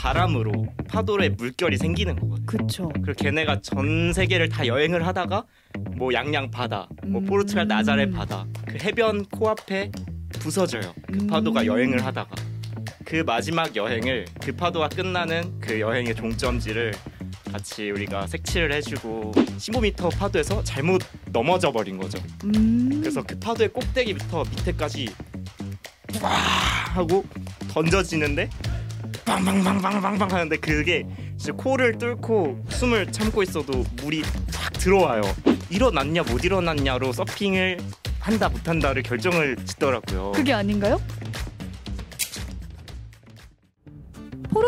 바람으로 파도에 음. 물결이 생기는 거거든요. 그렇죠. 그리고 걔네가 전 세계를 다 여행을 하다가 뭐 양양 바다, 뭐 음. 포르투갈 나자레 바다, 그 해변 코앞에 부서져요. 그 음. 파도가 음. 여행을 하다가 그 마지막 여행을 그 파도가 끝나는 그 여행의 종점지를 같이 우리가 색칠을 해주고 15m 파도에서 잘못 넘어져 버린 거죠. 음. 그래서 그 파도의 꼭대기부터 밑에까지 와 하고 던져지는데 빵빵빵빵빵빵 하는데 그게 진짜 코를 뚫고 숨을 참고 있어도 물이 팍 들어와요. 일어났냐 못 일어났냐로 서핑을 한다 못한다를 결정을 짓더라고요. 그게 아닌가요?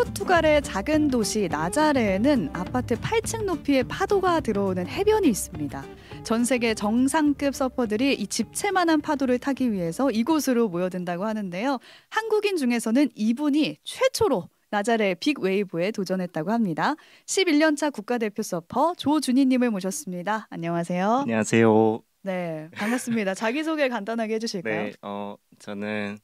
포르투갈의 작은 도시 나자레에는 아파트 8층 높이의 파도가 들어오는 해변이 있습니다. 전 세계 정상급 서퍼들이 이 집채만한 파도를 타기 위해서 이곳으로 모여든다고 하는데요. 한국인 중에서는 이분이 최초로 나자레 빅 웨이브에 도전했다고 합니다. 11년차 국가대표 서퍼 조준희님을 모셨습니다. 안녕하세요. 안녕하세요. 네, 반갑습니다. 자기소개 간단하게 해주실까요? 네, 어, 저는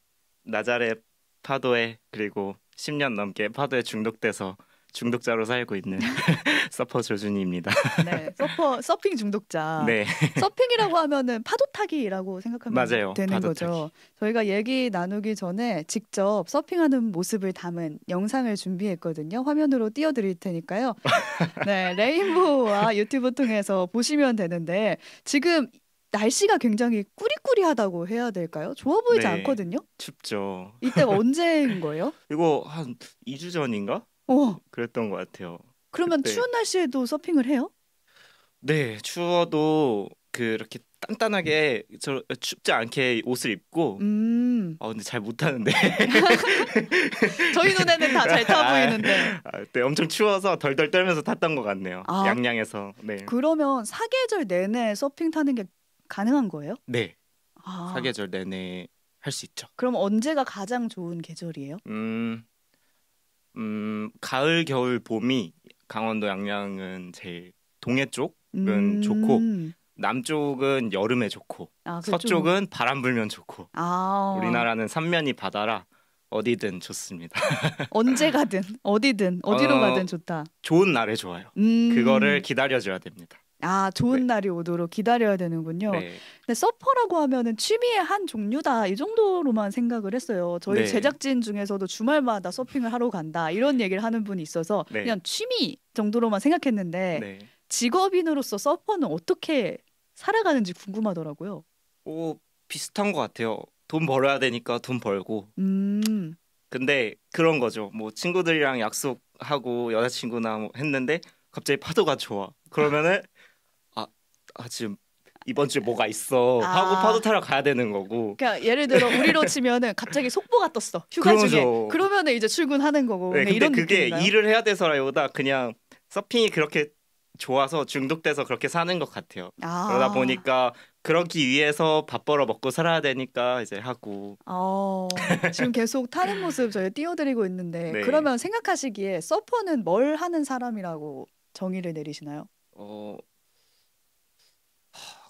나자레 파도에 그리고 10년 넘게 파도에 중독돼서 중독자로 살고 있는 서퍼 조준희입니다. 네, 서퍼 서핑 중독자. 네. 서핑이라고 하면은 파도 타기라고 생각하면 맞아요, 되는 거죠. 타기. 저희가 얘기 나누기 전에 직접 서핑하는 모습을 담은 영상을 준비했거든요. 화면으로 띄워드릴 테니까요. 네, 레인보우와 유튜브 통해서 보시면 되는데 지금 날씨가 굉장히 꾸리꾸리하다고 해야 될까요? 좋아 보이지 네, 않거든요. 춥죠. 이때 언제인 거예요? 이거 한 2주 전인가? 어. 그랬던 것 같아요. 그러면 그때. 추운 날씨에도 서핑을 해요? 네, 추워도 그렇게 단단하게 저 춥지 않게 옷을 입고 음. 아 근데 잘 못하는데 저희 눈에는 다 잘타 아, 보이는데 아, 네, 엄청 추워서 덜덜 떨면서 탔던 것 같네요 아, 양양에서 네. 그러면 사계절 내내 서핑 타는 게 가능한 거예요? 네. 아. 사계절 내내 할 수 있죠. 그럼 언제가 가장 좋은 계절이에요? 음, 음, 가을, 겨울, 봄이 강원도 양양은 제일 동해 쪽은 음. 좋고 남쪽은 여름에 좋고 아, 서쪽은 바람 불면 좋고 아. 우리나라는 삼면이 바다라 어디든 좋습니다. 언제 가든 어디든 어디로 어, 가든 좋다. 좋은 날에 좋아요. 음. 그거를 기다려줘야 됩니다. 아, 좋은 네. 날이 오도록 기다려야 되는군요. 네. 근데 서퍼라고 하면은 취미의 한 종류다. 이 정도로만 생각을 했어요. 저희 네. 제작진 중에서도 주말마다 서핑을 하러 간다. 이런 얘기를 하는 분이 있어서 네. 그냥 취미 정도로만 생각했는데 네. 직업인으로서 서퍼는 어떻게 살아가는지 궁금하더라고요. 오, 비슷한 것 같아요. 돈 벌어야 되니까 돈 벌고. 음. 근데 그런 거죠. 뭐 친구들이랑 약속하고 여자친구나 뭐 했는데 갑자기 파도가 좋아. 그러면은 아 지금 이번 주에 뭐가 있어 아. 하고 파도 타러 가야 되는 거고. 그러니까 예를 들어 우리로 치면은 갑자기 속보가 떴어 휴가 그러죠. 중에 그러면은 이제 출근하는 거고. 네, 뭐 근데 이런 그게 느낌인가요? 일을 해야 돼서라기보다 그냥 서핑이 그렇게 좋아서 중독돼서 그렇게 사는 것 같아요. 아. 그러다 보니까 그러기 위해서 밥 벌어 먹고 살아야 되니까 이제 하고. 어, 지금 계속 타는 모습 저희 띄워드리고 있는데 네. 그러면 생각하시기에 서퍼는 뭘 하는 사람이라고 정의를 내리시나요? 어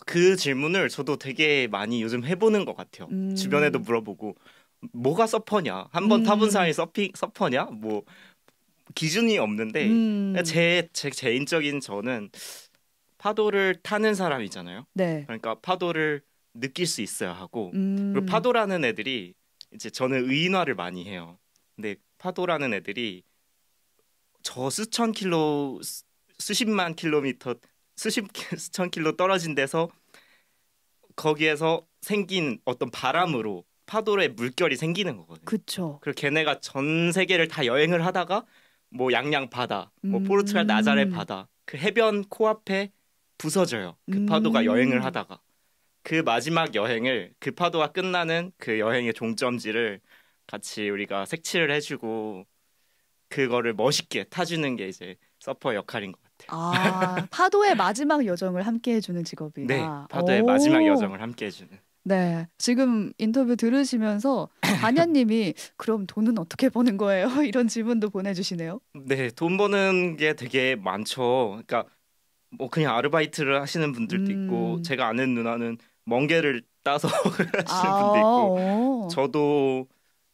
그 질문을 저도 되게 많이 요즘 해보는 것 같아요. 음. 주변에도 물어보고 뭐가 서퍼냐? 한번 음. 타본 사람이 서핑 서퍼냐? 뭐 기준이 없는데 음. 제, 제 개인적인 저는 파도를 타는 사람이잖아요. 네. 그러니까 파도를 느낄 수 있어야 하고 음. 그리고 파도라는 애들이 이제 저는 의인화를 많이 해요. 근데 파도라는 애들이 저 수천 킬로 수십만 킬로미터 수십 수천 킬로 떨어진 데서 거기에서 생긴 어떤 바람으로 파도로의 물결이 생기는 거거든요. 그렇죠. 그리고 걔네가 전 세계를 다 여행을 하다가 뭐 양양 바다, 뭐 음. 포르투갈 나자레 바다, 그 해변 코앞에 부서져요. 그 음. 파도가 음. 여행을 하다가 그 마지막 여행을 그 파도가 끝나는 그 여행의 종점지를 같이 우리가 색칠을 해주고 그거를 멋있게 타주는 게 이제 서퍼 역할인 것 같아요. 아 파도의 마지막 여정을 함께 해주는 직업이다. 네, 파도의 오. 마지막 여정을 함께 해주는. 네, 지금 인터뷰 들으시면서 반야님이 그럼 돈은 어떻게 버는 거예요? 이런 질문도 보내주시네요. 네, 돈 버는 게 되게 많죠. 그러니까 뭐 그냥 아르바이트를 하시는 분들도 음. 있고 제가 아는 누나는 멍게를 따서 하시는 아, 분도 있고 오. 저도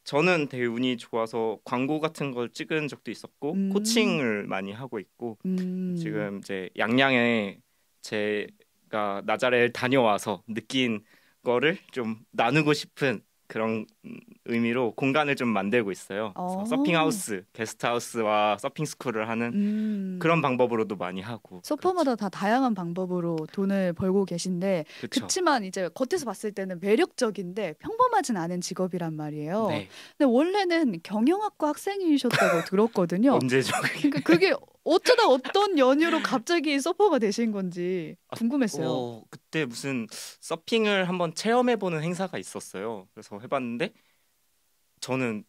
저는 되게 운이 좋아서 광고 같은 걸 찍은 적도 있었고 음. 코칭을 많이 하고 있고 음. 지금 이제 양양에 제가 나자를 다녀와서 느낀 거를 좀 나누고 싶은 그런 의미로 공간을 좀 만들고 있어요. 어. 서핑 하우스, 게스트 하우스와 서핑 스쿨을 하는 음. 그런 방법으로도 많이 하고. 서퍼마다다 그렇죠. 다양한 방법으로 돈을 벌고 계신데 그쵸. 그치만 이제 겉에서 봤을 때는 매력적인데 평범하진 않은 직업이란 말이에요. 네. 근데 원래는 경영학과 학생이셨다고 들었거든요. 언제죠? 그러니까 그게 어쩌다 어떤 연유로 갑자기 서퍼가 되신 건지 아, 궁금했어요. 아, 어, 그때 무슨 서핑을 한번 체험해보는 행사가 있었어요. 그래서 해봤는데 저는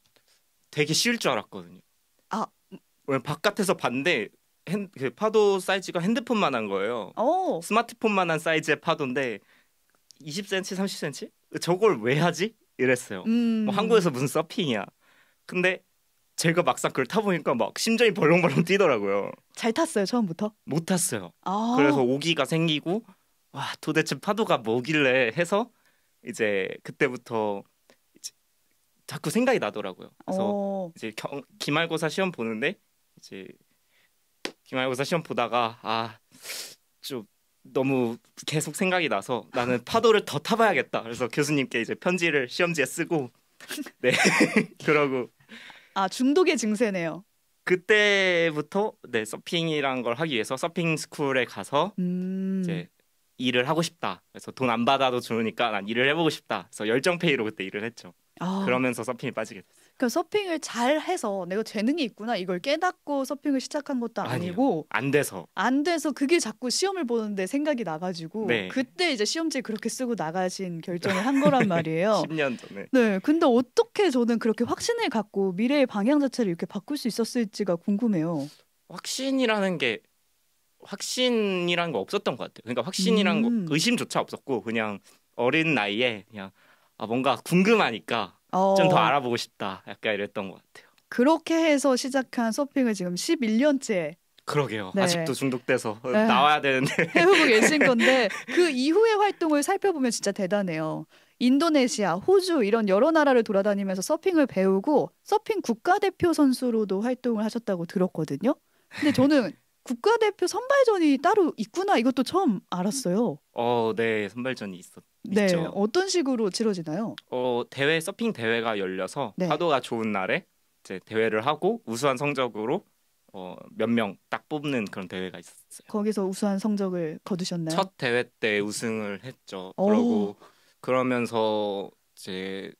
되게 쉬울 줄 알았거든요. 아. 음. 왜 바깥에서 봤는데 핸, 그 파도 사이즈가 핸드폰만한 거예요. 오. 스마트폰만한 사이즈의 파도인데 20cm, 30cm? 저걸 왜 하지? 이랬어요. 음. 뭐 한국에서 무슨 서핑이야. 근데 제가 막상 그걸 타보니까 막 심장이 벌렁벌렁 뛰더라고요. 잘 탔어요 처음부터? 못 탔어요. 아. 그래서 오기가 생기고 와 도대체 파도가 뭐길래 해서 이제 그때부터 자꾸 생각이 나더라고요. 그래서 오. 어. 이제 경, 기말고사 시험 보는데 이제 기말고사 시험 보다가 아 좀 너무 계속 생각이 나서 나는 파도를 더 타봐야겠다. 그래서 교수님께 이제 편지를 시험지에 쓰고 네 그러고 아 중독의 증세네요. 그때부터 네 서핑이란 걸 하기 위해서 서핑 스쿨에 가서 음. 이제 일을 하고 싶다. 그래서 돈 안 받아도 좋으니까 난 일을 해보고 싶다. 그래서 열정페이로 그때 일을 했죠. 아. 그러면서 서핑이 빠지게 됐어요. 그 서핑을 잘 해서 내가 재능이 있구나 이걸 깨닫고 서핑을 시작한 것도 아니고 아니요. 안 돼서 안 돼서 그게 자꾸 시험을 보는데 생각이 나가지고 네. 그때 이제 시험지 그렇게 쓰고 나가신 결정을 한 거란 말이에요. 10년 전에. 네, 근데 어떻게 저는 그렇게 확신을 갖고 미래의 방향 자체를 이렇게 바꿀 수 있었을지가 궁금해요. 확신이라는 게 확신이라는 거 없었던 것 같아요. 그러니까 확신이란 음. 거 의심조차 없었고 그냥 어린 나이에 그냥 아, 뭔가 궁금하니까 어. 좀더 알아보고 싶다. 약간 이랬던 것 같아요. 그렇게 해서 시작한 서핑을 지금 11년째 그러게요. 네. 아직도 중독돼서 네. 나와야 되는데 해보고 계신 건데 그 이후의 활동을 살펴보면 진짜 대단해요. 인도네시아, 호주 이런 여러 나라를 돌아다니면서 서핑을 배우고 서핑 국가대표 선수로도 활동을 하셨다고 들었거든요. 근데 저는 국가대표 선발전이 따로 있구나 이것도 처음 알았어요. 어, 네, 선발전이 있었죠. 네, 있죠. 어떤 식으로 치러지나요? 어, 대회 서핑 대회가 열려서 네. 파도가 좋은 날에 이제 대회를 하고 우수한 성적으로 어, 몇명 딱 뽑는 그런 대회가 있었어요. 거기서 우수한 성적을 거두셨나요? 첫 대회 때 우승을 했죠. 그러고 그러면서 제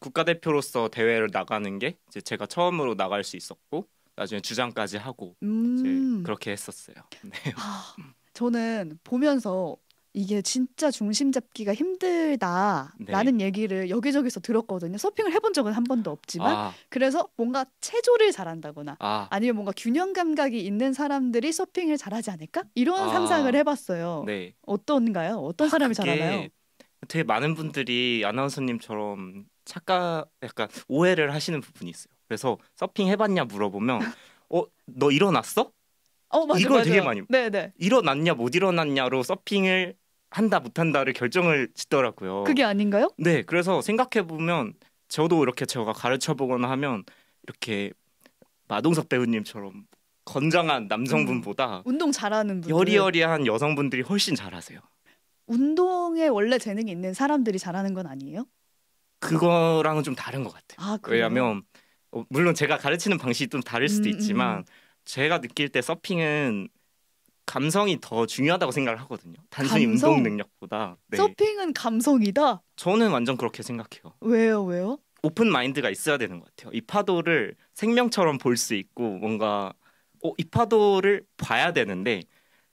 국가대표로서 대회를 나가는 게 이제 제가 처음으로 나갈 수 있었고 나중에 주장까지 하고 음. 이제 그렇게 했었어요. 네. 아, 저는 보면서 이게 진짜 중심 잡기가 힘들다라는 네. 얘기를 여기저기서 들었거든요. 서핑을 해본 적은 한 번도 없지만 아. 그래서 뭔가 체조를 잘한다거나 아. 니면 뭔가 균형 감각이 있는 사람들이 서핑을 잘하지 않을까 이런 아. 상상을 해봤어요. 네. 어떤가요? 어떤 아, 사람이 잘하나요? 되게 많은 분들이 아나운서님처럼 착각 약간 오해를 하시는 부분이 있어요. 그래서 서핑 해봤냐 물어보면 어 너 일어났어? 어, 맞아, 이걸 맞아. 되게 많이 네네. 네. 일어났냐 못 일어났냐로 서핑을 한다 못한다를 결정을 짓더라고요. 그게 아닌가요? 네, 그래서 생각해 보면 저도 이렇게 제가 가르쳐 보거나 하면 이렇게 마동석 배우님처럼 건장한 남성분보다 음, 운동 잘하는 분 여리여리한 여성분들이 훨씬 잘하세요. 운동에 원래 재능이 있는 사람들이 잘하는 건 아니에요? 그거랑은 좀 다른 것 같아요. 아, 왜냐하면 어, 물론 제가 가르치는 방식이 좀 다를 수도 음, 음 있지만 음. 제가 느낄 때 서핑은 감성이 더 중요하다고 생각을 하거든요. 단순히 감성? 운동 능력보다. 네. 서핑은 감성이다. 저는 완전 그렇게 생각해요. 왜요, 왜요? 오픈 마인드가 있어야 되는 것 같아요. 이 파도를 생명처럼 볼 수 있고 뭔가 어, 이 파도를 봐야 되는데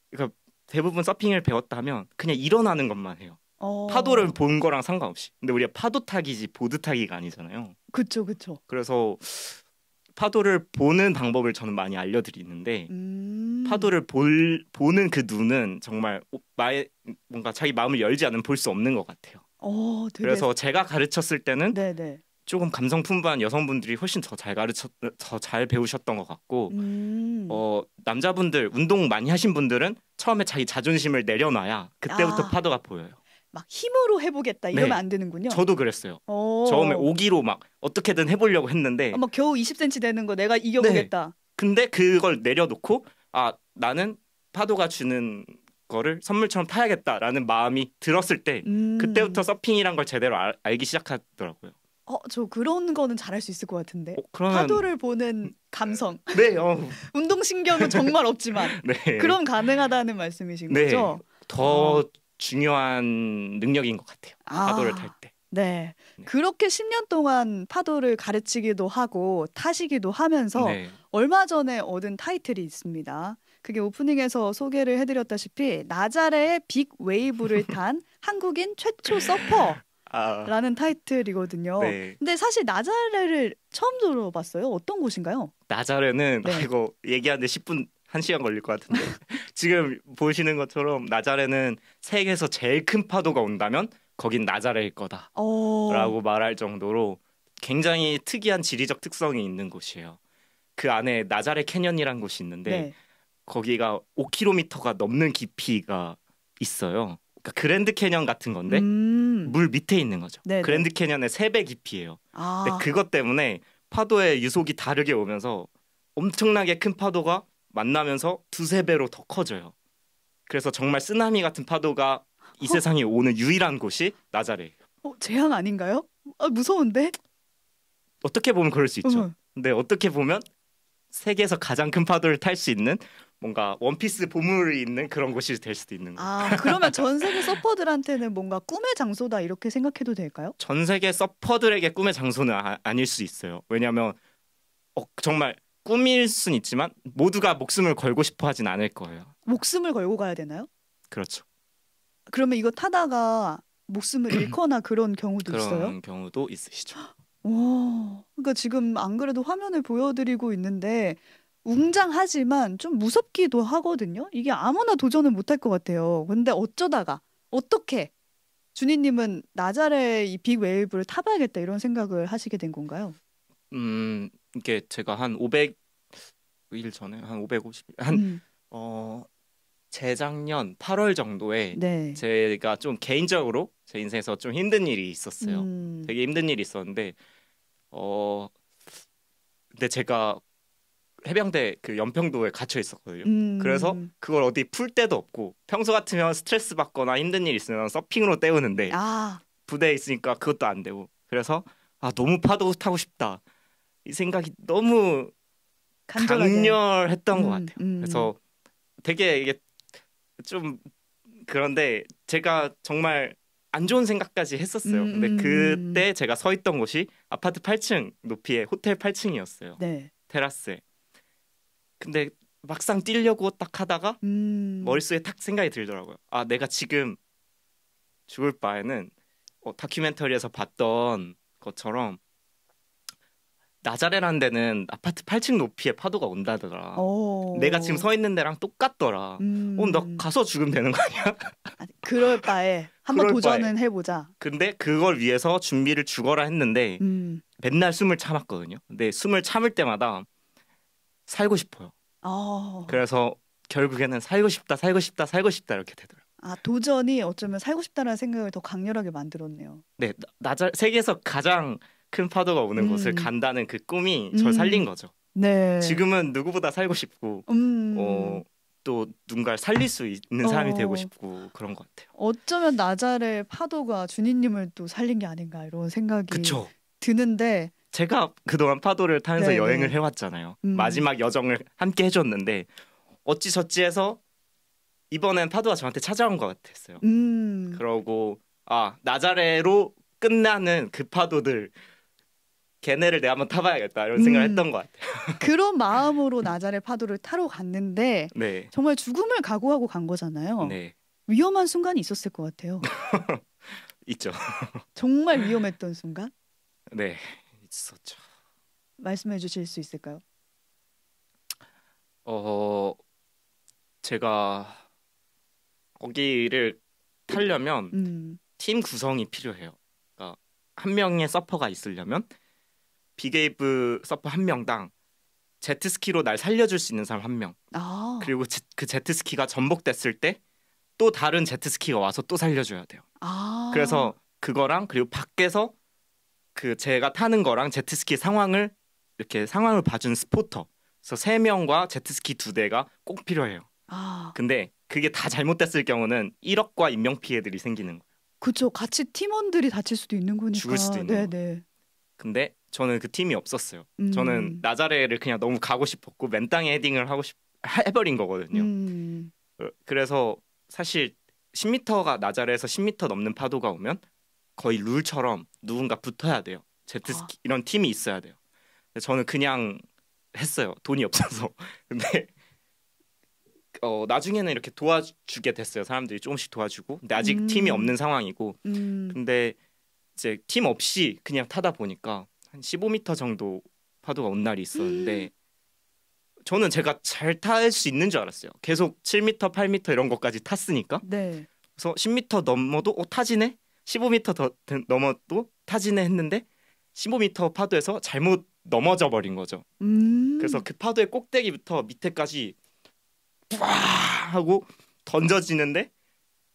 그러니까 대부분 서핑을 배웠다 면 그냥 일어나는 것만 해요. 어... 파도를 본 거랑 상관없이. 근데 우리가 파도 타기지 보드 타기가 아니잖아요. 그렇죠, 그렇죠. 그래서 파도를 보는 방법을 저는 많이 알려드리는데 음. 파도를 볼, 보는 그 눈은 정말 마의, 뭔가 자기 마음을 열지 않으면 볼 수 없는 것 같아요. 오, 어, 되게... 그래서 제가 가르쳤을 때는 네네. 조금 감성 풍부한 여성분들이 훨씬 더 잘 가르쳤 더 잘 배우셨던 것 같고 음. 어, 남자분들 운동 많이 하신 분들은 처음에 자기 자존심을 내려놔야 그때부터 아. 파도가 보여요. 막 힘으로 해보겠다 이러면 네. 안 되는군요. 저도 그랬어요. 오. 어. 처음에 오기로 막 어떻게든 해보려고 했는데 아마 겨우 20cm 되는 거 내가 이겨보겠다. 네. 근데 그걸 내려놓고 아 나는 파도가 주는 거를 선물처럼 타야겠다라는 마음이 들었을 때 음. 그때부터 서핑이란 걸 제대로 알, 알기 시작하더라고요. 어, 저 그런 거는 잘할 수 있을 것 같은데. 어, 그러면... 파도를 보는 감성. 네. 어. 운동 신경은 정말 없지만 네. 그럼 가능하다는 말씀이신 네. 거죠? 더 어. 중요한 능력인 것 같아요. 아. 파도를 탈 때. 네. 네. 그렇게 10년 동안 파도를 가르치기도 하고 타시기도 하면서 네. 얼마 전에 얻은 타이틀이 있습니다. 그게 오프닝에서 소개를 해드렸다시피 나자레의 빅 웨이브를 탄 한국인 최초 서퍼. 라는 아... 타이틀이거든요. 네. 근데 사실 나자레를 처음 들어봤어요. 어떤 곳인가요? 나자레는 네. 아, 이거 얘기하는데 10분 한 시간 걸릴 것 같은데 지금 보시는 것처럼 나자레는 세계에서 제일 큰 파도가 온다면 거긴 나자레일 거다라고 어. 말할 정도로 굉장히 특이한 지리적 특성이 있는 곳이에요. 그 안에 나자레 캐년이란 곳이 있는데 네. 거기가 5km가 넘는 깊이가 있어요. 그러니까 그랜드 캐년 같은 건데 음. 물 밑에 있는 거죠. 네네. 네. 그랜드 캐년의 3배 깊이예요. 아. 근데 그것 때문에 파도의 유속이 다르게 오면서 엄청나게 큰 파도가 만나면서 두세 배로 더 커져요. 그래서 정말 쓰나미 같은 파도가 이 어? 세상에 오는 유일한 곳이 나자레예요. 어, 재앙 아닌가요? 아, 무서운데? 어떻게 보면 그럴 수 있죠. 음. 근데 어떻게 보면 세계에서 가장 큰 파도를 탈 수 있는 뭔가 원피스 보물이 있는 그런 곳이 될 수도 있는 거예요. 아, 그러면 전 세계 서퍼들한테는 뭔가 꿈의 장소다 이렇게 생각해도 될까요? 전 세계 서퍼들에게 꿈의 장소는 아, 닐수 있어요. 왜냐하면 어, 정말 꿈일 순 있지만 모두가 목숨을 걸고 싶어 하진 않을 거예요. 목숨을 걸고 가야 되나요? 그렇죠. 그러면 이거 타다가 목숨을 잃거나 그런 경우도 그런 있어요? 경우도 있으시죠. 오, 그러니까 지금 안 그래도 화면을 보여드리고 있는데 웅장하지만 좀 무섭기도 하거든요. 이게 아무나 도전을 못할 것 같아요. 근데 어쩌다가 어떻게 준이님은 나자레 이빅 웨이브를 타봐야겠다 이런 생각을 하시게 된 건가요? 음, 이게 제가 한 500일 전에 한 550, 한 음. 어, 재작년 8월 정도에 네. 제가 좀 개인적으로 제 인생에서 좀 힘든 일이 있었어요. 음. 되게 힘든 일이 있었는데 어 근데 제가 해병대 그 연평도에 갇혀 있었거든요. 음. 그래서 그걸 어디 풀 데도 없고 평소 같으면 스트레스 받거나 힘든 일 있으면 서핑으로 때우는데 아. 부대에 있으니까 그것도 안 되고 그래서 아 너무 파도 타고 싶다. 이 생각이 너무 간절하게. 강렬했던 음, 것 같아요. 음. 그래서 되게 이게 좀 그런데 제가 정말 안 좋은 생각까지 했었어요. 근데 음, 음. 그때 제가 서 있던 곳이 아파트 8층 높이의 호텔 8층이었어요. 네. 테라스에. 근데 막상 뛰려고 딱 하다가 음. 머릿속에 탁 생각이 들더라고요. 아, 내가 지금 죽을 바에는 어, 다큐멘터리에서 봤던 것처럼 나자레라는 데는 아파트 8층 높이에 파도가 온다더라. 오. 내가 지금 서 있는 데랑 똑같더라. 음. 어, 너 가서 죽으면 되는 거 아니야? 아니, 그럴 바에 한번 도전은 바에. 해보자. 근데 그걸 위해서 준비를 죽어라 했는데 음. 맨날 숨을 참았거든요. 근데 숨을 참을 때마다 살고 싶어요. 오. 아. 그래서 결국에는 살고 싶다, 살고 싶다, 살고 싶다 이렇게 되더라아 도전이 어쩌면 살고 싶다라는 생각을 더 강렬하게 만들었네요. 네, 나자 세계에서 가장 큰 파도가 오는 음. 곳을 간다는 그 꿈이 절 음. 살린 거죠. 네. 지금은 누구보다 살고 싶고 음. 어, 또 누군가를 살릴 수 있는 사람이 어... 되고 싶고 그런 것 같아요. 어쩌면 나잘의 파도가 주니님을 또 살린 게 아닌가 이런 생각이 그쵸? 드는데 제가 그동안 파도를 타면서 네네. 여행을 해왔잖아요. 음. 마지막 여정을 함께 해줬는데 어찌저찌해서 이번엔 파도가 저한테 찾아온 것 같았어요. 음. 그러고 아 나자레로 끝나는 그 파도들 걔네를 내가 한번 타봐야겠다 이런 생각을 음. 했던 것 같아요. 그런 마음으로 나자레 파도를 타러 갔는데 네. 정말 죽음을 각오하고 간 거잖아요. 네. 위험한 순간이 있었을 것 같아요. 있죠. 정말 위험했던 순간? 네, 있었죠. 말씀해 주실 수 있을까요? 어, 제가 거기를 타려면 음. 팀 구성이 필요해요. 그러니까 한 명의 서퍼가 있으려면 비게이브 서퍼 한 명당 제트스키로 날 살려줄 수 있는 사람 한 명. 아. 그리고 제, 그 제트스키가 전복됐을 때 또 다른 제트스키가 와서 또 살려줘야 돼요. 아. 그래서 그거랑 그리고 밖에서 그 제가 타는 거랑 제트스키 상황을 이렇게 상황을 봐준 스포터. 그래서 세 명과 제트스키 두 대가 꼭 필요해요. 아. 근데 그게 다 잘못됐을 경우는 1억과 인명 피해들이 생기는 거예요. 그렇죠. 같이 팀원들이 다칠 수도 있는 거니까. 죽을 수도 있는 네, 네. 근데 저는 그 팀이 없었어요. 음. 저는 나자레를 그냥 너무 가고 싶었고 맨 땅에 헤딩을 하고 싶 해버린 거거든요. 음. 어, 그래서 사실 10m가 나자레에서 10m 넘는 파도가 오면 거의 룰처럼 누군가 붙어야 돼요. 제트스키 아. 이런 팀이 있어야 돼요. 저는 그냥 했어요. 돈이 없어서. 근데 어, 나중에는 이렇게 도와주게 됐어요. 사람들이 조금씩 도와주고. 근데 아직 음. 팀이 없는 상황이고. 음. 근데 이제 팀 없이 그냥 타다 보니까 한 15m 정도 파도가 온 날이 있었는데 저는 제가 잘 탈 수 있는 줄 알았어요. 계속 7m, 8m 이런 것까지 탔으니까. 네. 그래서 10m 넘어도 어 타지네. 15m 더 넘어도 타지네 했는데 15m 파도에서 잘못 넘어져 버린 거죠. 음. 그래서 그 파도의 꼭대기부터 밑에까지 뿌아 하고 던져지는데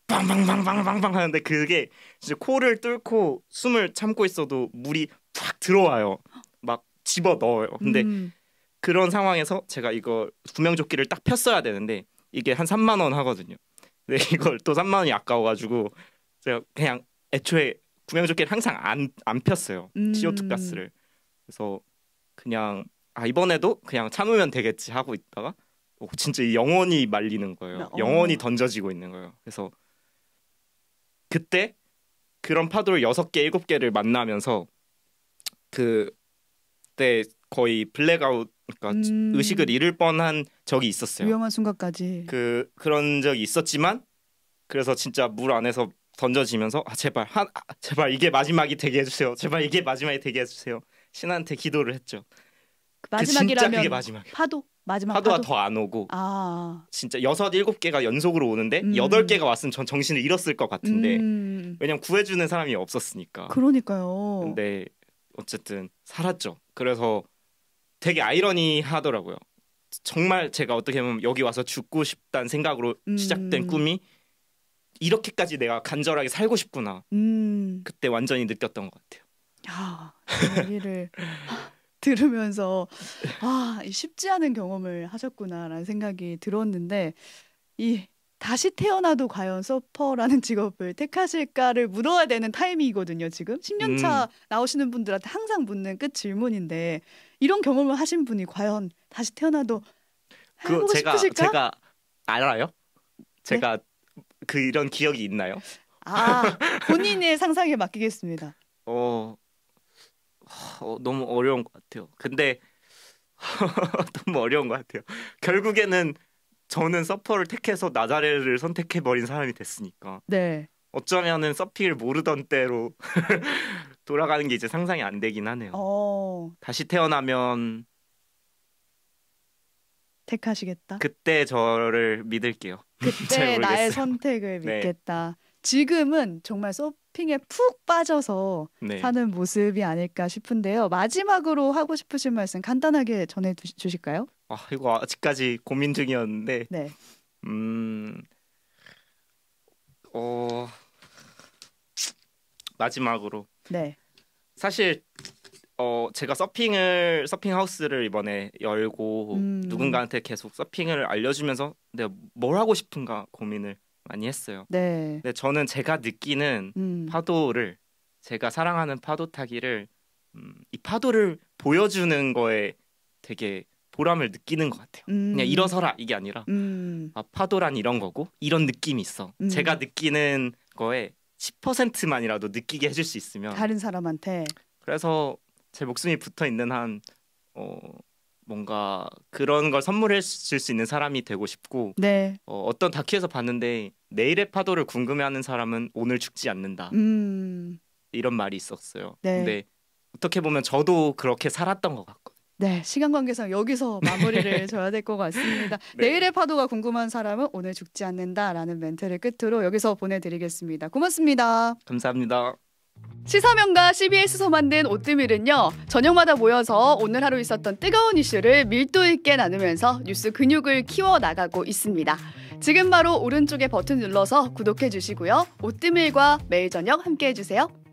빵빵빵빵빵빵 하는데 그게 진짜 코를 뚫고 숨을 참고 있어도 물이 들어와요. 막 집어 넣어요. 근데 음. 그런 상황에서 제가 이거 구명조끼를 딱 폈어야 되는데 이게 한 3만 원 하거든요. 근데 이걸 또 3만 원이 아까워가지고 제가 그냥 애초에 구명조끼를 항상 안 안 폈어요. 음. CO2 가스를. 그래서 그냥 아 이번에도 그냥 참으면 되겠지 하고 있다가 오, 어, 진짜 영원히 말리는 거예요. 어. 영원히 던져지고 있는 거예요. 그래서 그때 그런 파도를 여섯 개 일곱 개를 만나면서 그때 거의 블랙아웃 그러니까 음. 의식을 잃을 뻔한 적이 있었어요. 위험한 순간까지. 그 그런 적이 있었지만 그래서 진짜 물 안에서 던져지면서 아 제발 한 아, 제발 이게 마지막이 되게 해주세요. 제발 이게 마지막이 되게 해주세요. 신한테 기도를 했죠. 그 마지막이라면 그게 마지막. 파도 마지막 파도가 파도? 더안 오고 아. 진짜 여섯 일곱 개가 연속으로 오는데 음. 여덟 음. 개가 왔으면 전 정신을 잃었을 것 같은데 음. 왜냐면 구해주는 사람이 없었으니까. 그러니까요. 근데 어쨌든 살았죠. 그래서 되게 아이러니하더라고요. 정말 제가 어떻게 보면 여기 와서 죽고 싶다는 생각으로 음. 시작된 꿈이 이렇게까지 내가 간절하게 살고 싶구나. 음. 그때 완전히 느꼈던 것 같아요. 야, 아, 얘기를 들으면서 아 쉽지 않은 경험을 하셨구나라는 생각이 들었는데 이 다시 태어나도 과연 서퍼라는 직업을 택하실까를 물어야 되는 타이밍이거든요. 지금 10년차 음. 나오시는 분들한테 항상 묻는 끝 질문인데 이런 경험을 하신 분이 과연 다시 태어나도 그 해보고 그 제가, 싶으실까? 제가 알아요? 네. 제가 네? 그 이런 기억이 있나요? 아 본인의 상상에 맡기겠습니다. 어, 어 너무 어려운 것 같아요. 근데 너무 어려운 것 같아요. 결국에는 저는 서퍼를 택해서 나자레를 선택해 버린 사람이 됐으니까. 네. 어쩌면은 서핑을 모르던 때로 돌아가는 게 이제 상상이 안 되긴 하네요. 어. 다시 태어나면 택하시겠다. 그때 저를 믿을게요. 그때 나의 선택을 네. 믿겠다. 지금은 정말 서핑에 푹 빠져서 네. 사는 모습이 아닐까 싶은데요. 마지막으로 하고 싶으신 말씀 간단하게 전해 주실까요? 아 이거 아직까지 고민 중이었는데 네. 음. 어 마지막으로 네. 사실 어 제가 서핑을 서핑 하우스를 이번에 열고 음. 누군가한테 계속 서핑을 알려주면서 내가 뭘 하고 싶은가 고민을 많이 했어요. 네. 근데 저는 제가 느끼는 음. 파도를 제가 사랑하는 파도 타기를 음, 이 파도를 보여주는 거에 되게 보람을 느끼는 것 같아요. 음. 그냥 일어서라 이게 아니라 음. 아, 파도란 이런 거고 이런 느낌이 있어. 음. 제가 느끼는 거에 10%만이라도 느끼게 해줄 수 있으면 다른 사람한테 그래서 제 목숨이 붙어 있는 한 어, 뭔가 그런 걸 선물해 줄 수 있는 사람이 되고 싶고 네. 어, 떤 다큐에서 봤는데 내일의 파도를 궁금해하는 사람은 오늘 죽지 않는다 음. 이런 말이 있었어요. 네. 근데 어떻게 보면 저도 그렇게 살았던 것 같고. 네, 시간 관계상 여기서 마무리를 네. 줘야 될 것 같습니다. 네. 내일의 파도가 궁금한 사람은 오늘 죽지 않는다라는 멘트를 끝으로 여기서 보내드리겠습니다. 고맙습니다. 감사합니다. 시사명가 CBS에서 만든 오뜨밀은요 저녁마다 모여서 오늘 하루 있었던 뜨거운 이슈를 밀도 있게 나누면서 뉴스 근육을 키워 나가고 있습니다. 지금 바로 오른쪽에 버튼 눌러서 구독해 주시고요 오뜨밀과 매일 저녁 함께 해주세요.